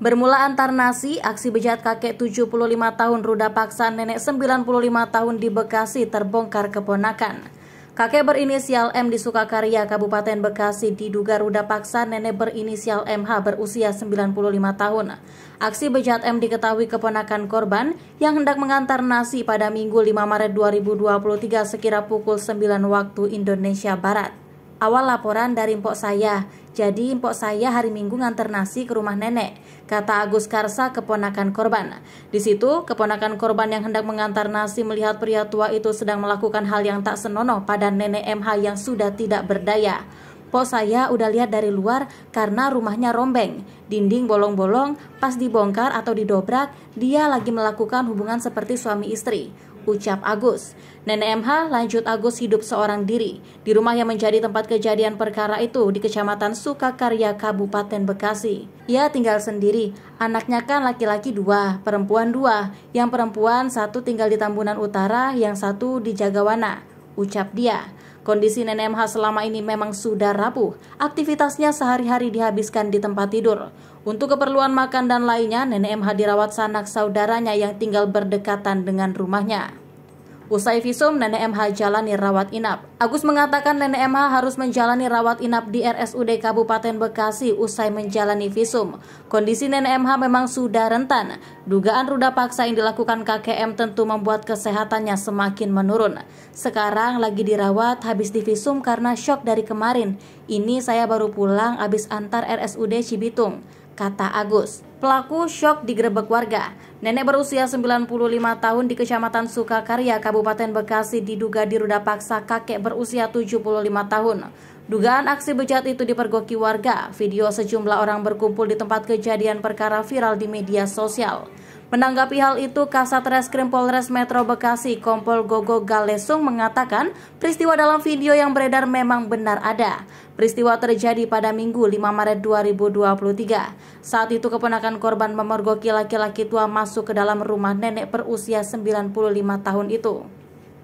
Bermula antar nasi, aksi bejat kakek 75 tahun Ruda paksa nenek 95 tahun di Bekasi terbongkar keponakan. Kakek berinisial M di Sukakarya, Kabupaten Bekasi diduga ruda paksa nenek berinisial MH berusia 95 tahun. Aksi bejat M diketahui keponakan korban yang hendak mengantar nasi pada Minggu 5 Maret 2023 sekira pukul 9 waktu Indonesia Barat. Awal laporan dari mpok saya. Jadi mpok saya hari Minggu nganter nasi ke rumah nenek, kata Agus Karsa keponakan korban. Di situ, keponakan korban yang hendak mengantar nasi melihat pria tua itu sedang melakukan hal yang tak senonoh pada nenek MH yang sudah tidak berdaya. Pok saya udah lihat dari luar karena rumahnya rombeng, dinding bolong-bolong, pas dibongkar atau didobrak, dia lagi melakukan hubungan seperti suami istri ucap Agus. Nenek MH lanjut Agus hidup seorang diri di rumah yang menjadi tempat kejadian perkara itu di Kecamatan Sukakarya, Kabupaten Bekasi. Ia tinggal sendiri, anaknya kan laki-laki dua, perempuan dua, yang perempuan satu tinggal di Tambunan Utara, yang satu di Jagawana, ucap dia. Kondisi Nenek MH selama ini memang sudah rapuh. Aktivitasnya sehari-hari dihabiskan di tempat tidur. Untuk keperluan makan dan lainnya, Nenek MH dirawat sanak saudaranya yang tinggal berdekatan dengan rumahnya. Usai visum, Nenek MH jalani rawat inap. Agus mengatakan Nenek MH harus menjalani rawat inap di RSUD Kabupaten Bekasi usai menjalani visum. Kondisi Nenek MH memang sudah rentan. Dugaan ruda paksa yang dilakukan KKM tentu membuat kesehatannya semakin menurun. Sekarang lagi dirawat habis divisum karena shock dari kemarin. Ini saya baru pulang habis antar RSUD Cibitung kata Agus. Pelaku syok digerebek warga. Nenek berusia 95 tahun di Kecamatan Sukakarya, Kabupaten Bekasi diduga diruda paksa kakek berusia 75 tahun. Dugaan aksi bejat itu dipergoki warga. Video sejumlah orang berkumpul di tempat kejadian perkara viral di media sosial. Menanggapi hal itu, Kasat Reskrim Polres Metro Bekasi, Kompol Gogo Galesung mengatakan peristiwa dalam video yang beredar memang benar ada. Peristiwa terjadi pada Minggu 5 Maret 2023. Saat itu keponakan korban memergoki laki-laki tua masuk ke dalam rumah nenek berusia 95 tahun itu.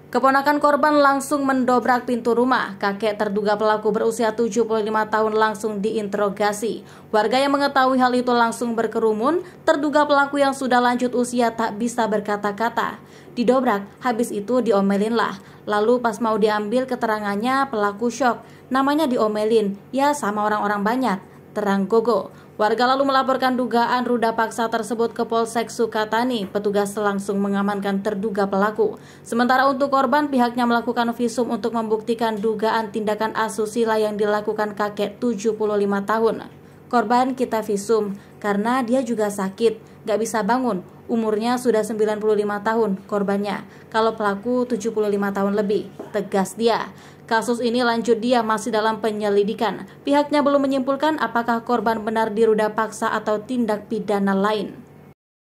Keponakan korban langsung mendobrak pintu rumah. Kakek terduga pelaku berusia 75 tahun langsung diinterogasi. Warga yang mengetahui hal itu langsung berkerumun. Terduga pelaku yang sudah lanjut usia tak bisa berkata-kata. Didobrak, habis itu diomelin lah. Lalu pas mau diambil keterangannya, pelaku shock. Namanya diomelin, ya sama orang-orang banyak. Terang Gogo. Warga lalu melaporkan dugaan ruda paksa tersebut ke Polsek Sukatani. Petugas langsung mengamankan terduga pelaku. Sementara untuk korban, pihaknya melakukan visum untuk membuktikan dugaan tindakan asusila yang dilakukan kakek 75 tahun. Korban kita visum, karena dia juga sakit, gak bisa bangun. Umurnya sudah 95 tahun korbannya, kalau pelaku 75 tahun lebih, tegas dia. Kasus ini lanjut dia masih dalam penyelidikan. Pihaknya belum menyimpulkan apakah korban benar diruda paksa atau tindak pidana lain.